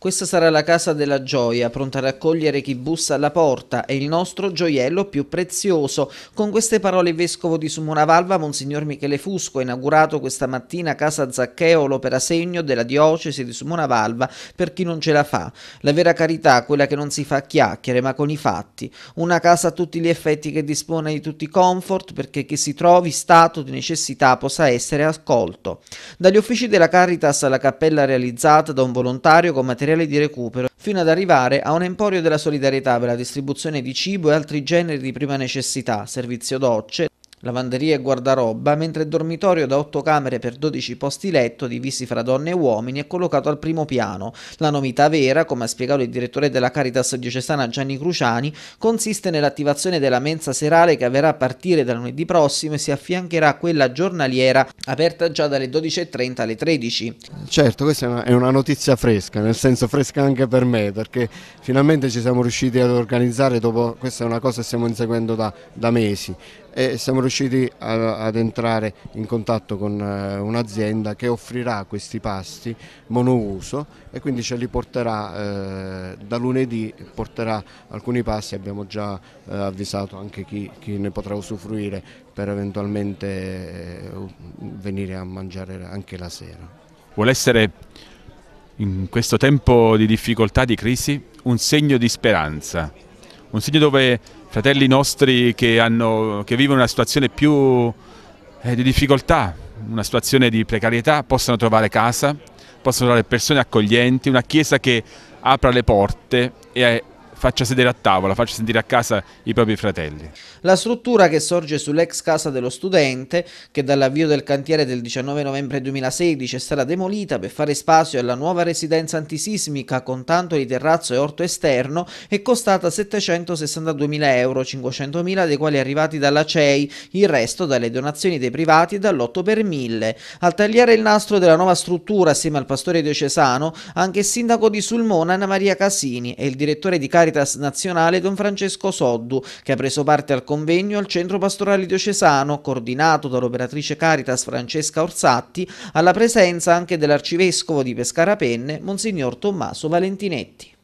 Questa sarà la casa della gioia, pronta a raccogliere chi bussa alla porta, è il nostro gioiello più prezioso. Con queste parole il vescovo di Sumunavalva, Monsignor Michele Fusco, ha inaugurato questa mattina Casa Zaccheo, l'opera segno della diocesi di Sumunavalva per chi non ce la fa. La vera carità, quella che non si fa a chiacchiere ma con i fatti. Una casa a tutti gli effetti che dispone di tutti i comfort perché chi si trovi stato di necessità possa essere accolto. Dagli uffici della Caritas alla cappella realizzata da un volontario con materiale materiali di recupero, fino ad arrivare a un emporio della solidarietà per la distribuzione di cibo e altri generi di prima necessità, servizio docce, lavanderia e guardaroba, mentre il dormitorio da 8 camere per 12 posti letto, divisi fra donne e uomini, è collocato al primo piano. La novità vera, come ha spiegato il direttore della Caritas diocesana Gianni Cruciani, consiste nell'attivazione della mensa serale che avverrà a partire da lunedì prossimo e si affiancherà a quella giornaliera aperta già dalle 12.30 alle 13. Certo, questa è una, è una notizia fresca, nel senso fresca anche per me, perché finalmente ci siamo riusciti ad organizzare dopo, questa è una cosa che stiamo inseguendo da, da mesi, e siamo riusciti a, ad entrare in contatto con eh, un'azienda che offrirà questi pasti monouso e quindi ce li porterà eh, da lunedì, porterà alcuni pasti, abbiamo già eh, avvisato anche chi, chi, ne potrà usufruire per eventualmente eh, venire a mangiare anche la sera. Vuole essere in questo tempo di difficoltà, di crisi, un segno di speranza, un segno dove fratelli nostri che, hanno, che vivono una situazione più eh, di difficoltà, una situazione di precarietà, possano trovare casa, possano trovare persone accoglienti, una chiesa che apra le porte e faccia sedere a tavola, faccia sentire a casa i propri fratelli. La struttura che sorge sull'ex casa dello studente, che dall'avvio del cantiere del 19 novembre 2016 è stata demolita per fare spazio alla nuova residenza antisismica con tanto di terrazzo e orto esterno, è costata 762.000 euro, 500.000 dei quali arrivati dalla CEI, il resto dalle donazioni dei privati e dall'8 per 1000. Al tagliare il nastro della nuova struttura assieme al pastore diocesano, anche il sindaco di Sulmona Anna Maria Casini e il direttore di Cari Caritas Nazionale Don Francesco Soddu, che ha preso parte al convegno al Centro Pastorale Diocesano, coordinato dall'operatrice Caritas Francesca Orsatti, alla presenza anche dell'arcivescovo di Pescara Penne, Monsignor Tommaso Valentinetti.